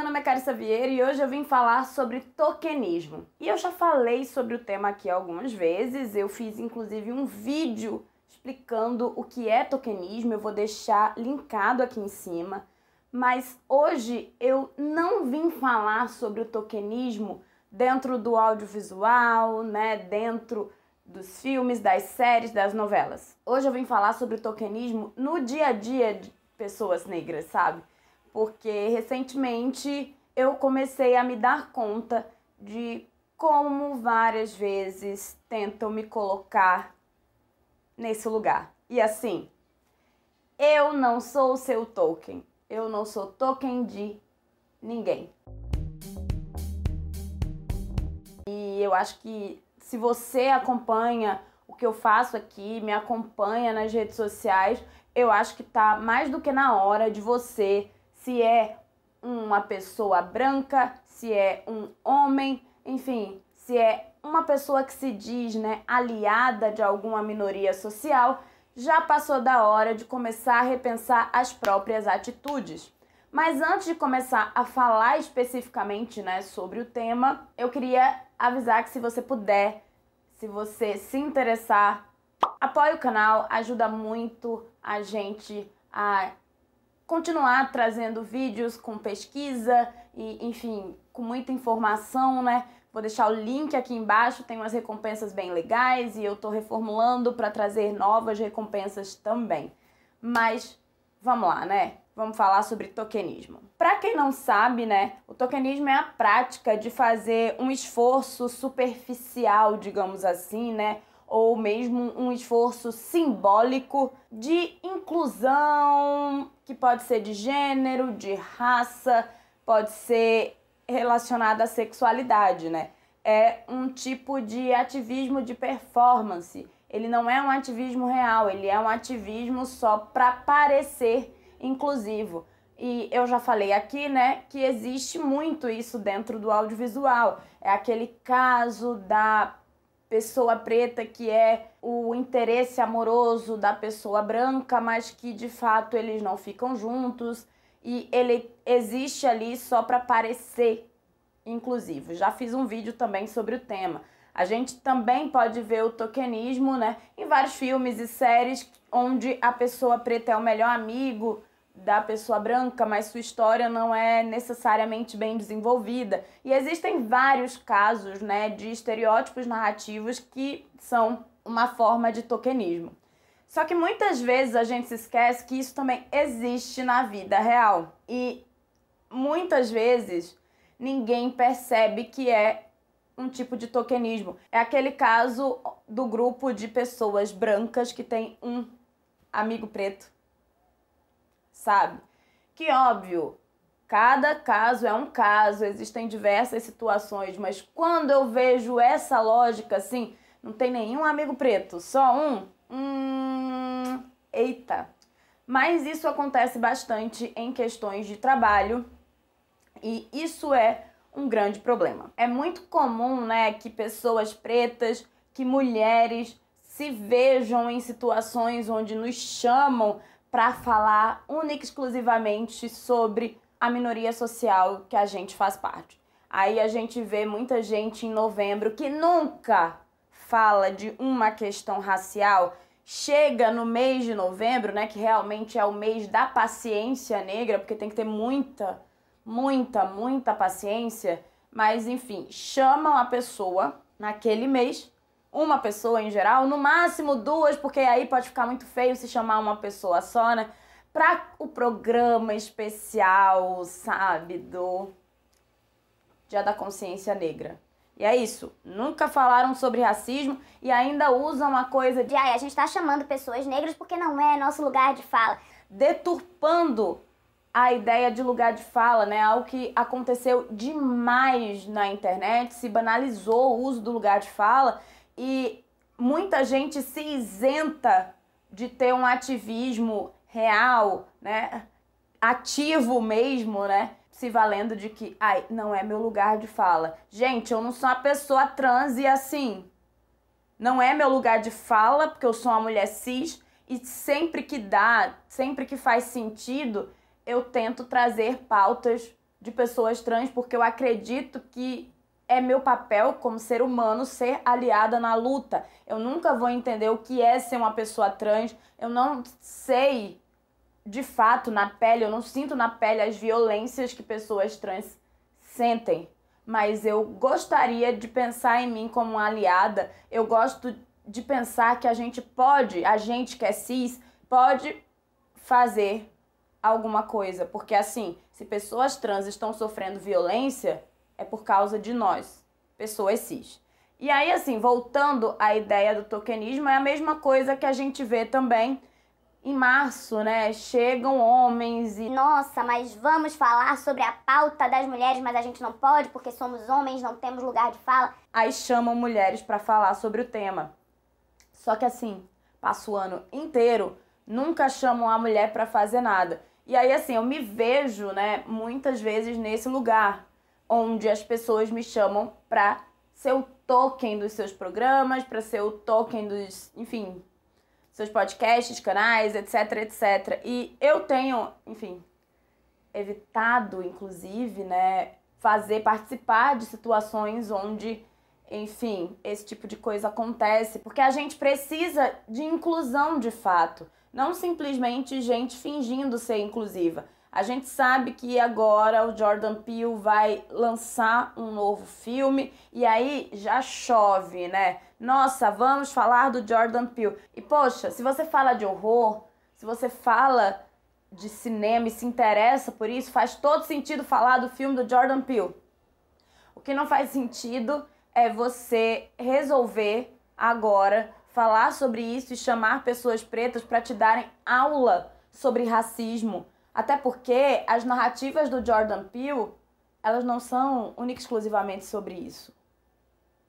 meu nome é Carissa Vieira e hoje eu vim falar sobre tokenismo. E eu já falei sobre o tema aqui algumas vezes, eu fiz inclusive um vídeo explicando o que é tokenismo, eu vou deixar linkado aqui em cima. Mas hoje eu não vim falar sobre o tokenismo dentro do audiovisual, né, dentro dos filmes, das séries, das novelas. Hoje eu vim falar sobre o tokenismo no dia a dia de pessoas negras, sabe? porque recentemente eu comecei a me dar conta de como várias vezes tentam me colocar nesse lugar. E assim, eu não sou o seu token, eu não sou token de ninguém. E eu acho que se você acompanha o que eu faço aqui, me acompanha nas redes sociais, eu acho que tá mais do que na hora de você se é uma pessoa branca, se é um homem, enfim, se é uma pessoa que se diz né, aliada de alguma minoria social, já passou da hora de começar a repensar as próprias atitudes. Mas antes de começar a falar especificamente né, sobre o tema, eu queria avisar que se você puder, se você se interessar, apoie o canal, ajuda muito a gente a continuar trazendo vídeos com pesquisa e, enfim, com muita informação, né? Vou deixar o link aqui embaixo, tem umas recompensas bem legais e eu tô reformulando para trazer novas recompensas também. Mas vamos lá, né? Vamos falar sobre tokenismo. Para quem não sabe, né, o tokenismo é a prática de fazer um esforço superficial, digamos assim, né, ou mesmo um esforço simbólico de inclusão, pode ser de gênero, de raça, pode ser relacionada à sexualidade, né? É um tipo de ativismo de performance. Ele não é um ativismo real, ele é um ativismo só para parecer inclusivo. E eu já falei aqui, né, que existe muito isso dentro do audiovisual. É aquele caso da pessoa preta que é o interesse amoroso da pessoa branca, mas que de fato eles não ficam juntos e ele existe ali só para parecer inclusivo. Já fiz um vídeo também sobre o tema. A gente também pode ver o tokenismo, né, em vários filmes e séries onde a pessoa preta é o melhor amigo da pessoa branca, mas sua história não é necessariamente bem desenvolvida. E existem vários casos né, de estereótipos narrativos que são uma forma de tokenismo. Só que muitas vezes a gente se esquece que isso também existe na vida real. E muitas vezes ninguém percebe que é um tipo de tokenismo. É aquele caso do grupo de pessoas brancas que tem um amigo preto sabe? Que óbvio, cada caso é um caso, existem diversas situações, mas quando eu vejo essa lógica assim, não tem nenhum amigo preto, só um, hum, eita. Mas isso acontece bastante em questões de trabalho e isso é um grande problema. É muito comum, né, que pessoas pretas, que mulheres se vejam em situações onde nos chamam para falar única e exclusivamente sobre a minoria social que a gente faz parte. Aí a gente vê muita gente em novembro que nunca fala de uma questão racial, chega no mês de novembro, né, que realmente é o mês da paciência negra, porque tem que ter muita, muita, muita paciência, mas enfim, chamam a pessoa naquele mês uma pessoa em geral, no máximo duas, porque aí pode ficar muito feio se chamar uma pessoa só, né? Para o programa especial, sabe, do Dia da Consciência Negra. E é isso. Nunca falaram sobre racismo e ainda usam uma coisa de. Ai, a gente tá chamando pessoas negras porque não é nosso lugar de fala. Deturpando a ideia de lugar de fala, né? Algo que aconteceu demais na internet, se banalizou o uso do lugar de fala e muita gente se isenta de ter um ativismo real, né? Ativo mesmo, né? Se valendo de que, ai, não é meu lugar de fala. Gente, eu não sou uma pessoa trans e assim. Não é meu lugar de fala, porque eu sou uma mulher cis e sempre que dá, sempre que faz sentido, eu tento trazer pautas de pessoas trans, porque eu acredito que é meu papel como ser humano ser aliada na luta. Eu nunca vou entender o que é ser uma pessoa trans. Eu não sei de fato na pele, eu não sinto na pele as violências que pessoas trans sentem. Mas eu gostaria de pensar em mim como uma aliada. Eu gosto de pensar que a gente pode, a gente que é cis, pode fazer alguma coisa. Porque assim, se pessoas trans estão sofrendo violência, é por causa de nós, pessoas cis. E aí, assim, voltando à ideia do tokenismo, é a mesma coisa que a gente vê também em março, né? Chegam homens e. Nossa, mas vamos falar sobre a pauta das mulheres, mas a gente não pode porque somos homens, não temos lugar de fala. Aí chamam mulheres para falar sobre o tema. Só que assim, passa o ano inteiro, nunca chamam a mulher para fazer nada. E aí, assim, eu me vejo, né, muitas vezes nesse lugar onde as pessoas me chamam para ser o token dos seus programas, para ser o token dos, enfim, seus podcasts, canais, etc, etc. E eu tenho, enfim, evitado, inclusive, né, fazer participar de situações onde, enfim, esse tipo de coisa acontece, porque a gente precisa de inclusão de fato, não simplesmente gente fingindo ser inclusiva. A gente sabe que agora o Jordan Peele vai lançar um novo filme e aí já chove, né? Nossa, vamos falar do Jordan Peele. E poxa, se você fala de horror, se você fala de cinema e se interessa por isso, faz todo sentido falar do filme do Jordan Peele. O que não faz sentido é você resolver agora falar sobre isso e chamar pessoas pretas para te darem aula sobre racismo, até porque as narrativas do Jordan Peele, elas não são única exclusivamente sobre isso.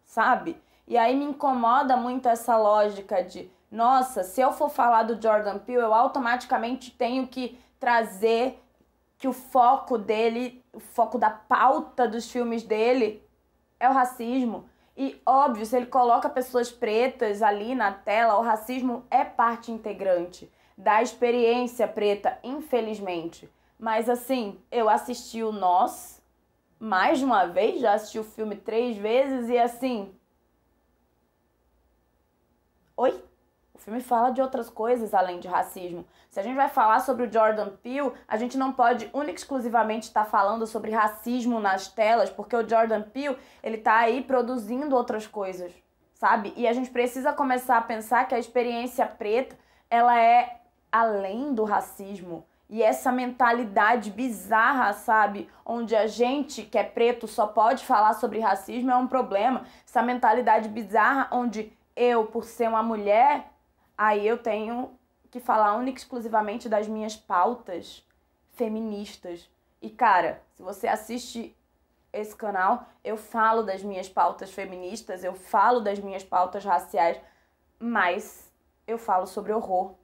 Sabe? E aí me incomoda muito essa lógica de, nossa, se eu for falar do Jordan Peele, eu automaticamente tenho que trazer que o foco dele, o foco da pauta dos filmes dele é o racismo. E óbvio, se ele coloca pessoas pretas ali na tela, o racismo é parte integrante da experiência preta, infelizmente. Mas assim, eu assisti o Nós mais de uma vez, já assisti o filme três vezes e assim. Oi? O filme fala de outras coisas além de racismo. Se a gente vai falar sobre o Jordan Peele, a gente não pode única e exclusivamente estar tá falando sobre racismo nas telas, porque o Jordan Peele, ele tá aí produzindo outras coisas, sabe? E a gente precisa começar a pensar que a experiência preta, ela é além do racismo e essa mentalidade bizarra, sabe? Onde a gente que é preto só pode falar sobre racismo é um problema. Essa mentalidade bizarra onde eu, por ser uma mulher, aí eu tenho que falar única e exclusivamente das minhas pautas feministas. E cara, se você assiste esse canal, eu falo das minhas pautas feministas, eu falo das minhas pautas raciais, mas eu falo sobre horror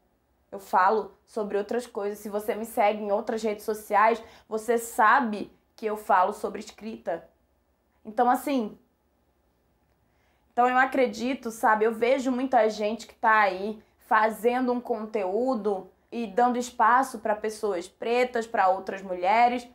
eu falo sobre outras coisas. Se você me segue em outras redes sociais, você sabe que eu falo sobre escrita. Então, assim. Então, eu acredito, sabe? Eu vejo muita gente que tá aí fazendo um conteúdo e dando espaço para pessoas pretas, para outras mulheres,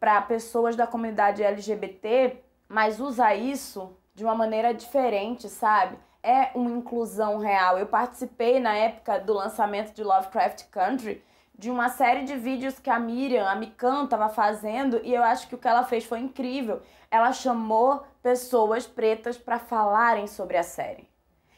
para pessoas da comunidade LGBT, mas usa isso de uma maneira diferente, sabe? é uma inclusão real. Eu participei na época do lançamento de Lovecraft Country de uma série de vídeos que a Miriam, a Mikan, estava fazendo e eu acho que o que ela fez foi incrível. Ela chamou pessoas pretas para falarem sobre a série.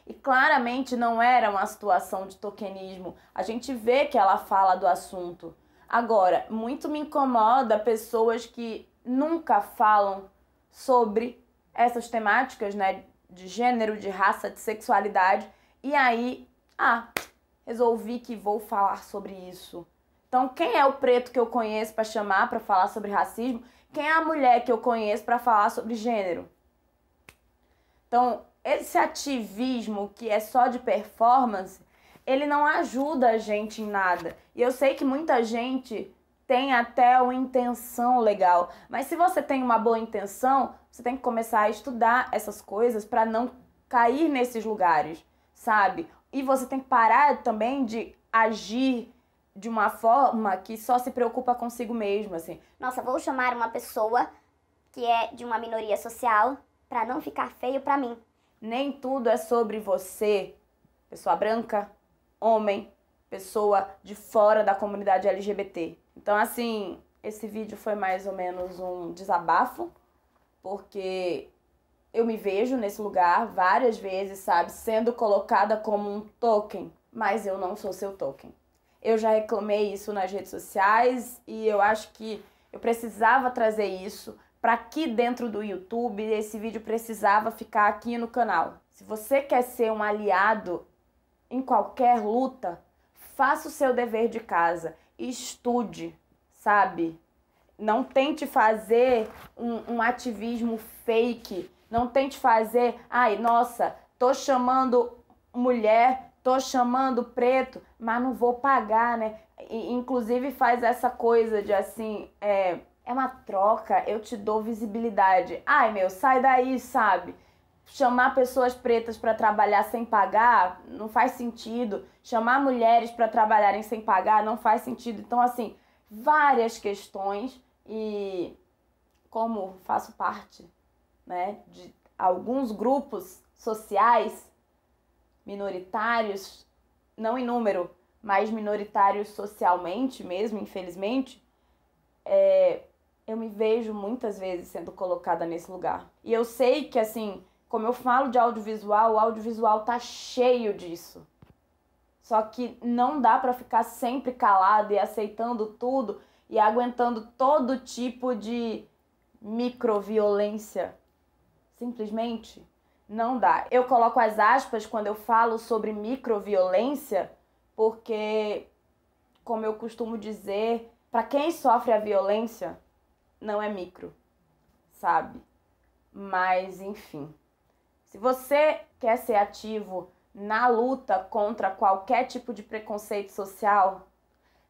E claramente não era uma situação de tokenismo. A gente vê que ela fala do assunto. Agora, muito me incomoda pessoas que nunca falam sobre essas temáticas, né, de gênero, de raça, de sexualidade. E aí, ah, resolvi que vou falar sobre isso. Então, quem é o preto que eu conheço para chamar para falar sobre racismo? Quem é a mulher que eu conheço para falar sobre gênero? Então, esse ativismo que é só de performance, ele não ajuda a gente em nada. E eu sei que muita gente tem até uma intenção legal. Mas se você tem uma boa intenção, você tem que começar a estudar essas coisas para não cair nesses lugares, sabe? E você tem que parar também de agir de uma forma que só se preocupa consigo mesmo, assim. Nossa, vou chamar uma pessoa que é de uma minoria social para não ficar feio para mim. Nem tudo é sobre você, pessoa branca, homem, pessoa de fora da comunidade LGBT. Então, assim, esse vídeo foi mais ou menos um desabafo, porque eu me vejo nesse lugar várias vezes, sabe, sendo colocada como um token, mas eu não sou seu token. Eu já reclamei isso nas redes sociais e eu acho que eu precisava trazer isso para aqui dentro do YouTube. Esse vídeo precisava ficar aqui no canal. Se você quer ser um aliado em qualquer luta, faça o seu dever de casa estude, sabe? Não tente fazer um, um ativismo fake. Não tente fazer, ai, nossa, tô chamando mulher, tô chamando preto, mas não vou pagar, né? E, inclusive faz essa coisa de assim, é, é uma troca, eu te dou visibilidade. Ai, meu, sai daí, sabe? chamar pessoas pretas para trabalhar sem pagar não faz sentido, chamar mulheres para trabalharem sem pagar não faz sentido. Então, assim, várias questões e como faço parte né, de alguns grupos sociais minoritários, não em número, mas minoritários socialmente mesmo, infelizmente, é, eu me vejo muitas vezes sendo colocada nesse lugar. E eu sei que, assim, como eu falo de audiovisual, o audiovisual tá cheio disso. Só que não dá para ficar sempre calado e aceitando tudo e aguentando todo tipo de microviolência. Simplesmente não dá. Eu coloco as aspas quando eu falo sobre microviolência, porque, como eu costumo dizer, para quem sofre a violência, não é micro, sabe? Mas, enfim. Se você quer ser ativo na luta contra qualquer tipo de preconceito social,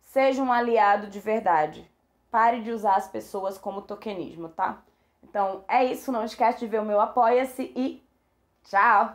seja um aliado de verdade. Pare de usar as pessoas como tokenismo, tá? Então é isso, não esquece de ver o meu Apoia-se e tchau!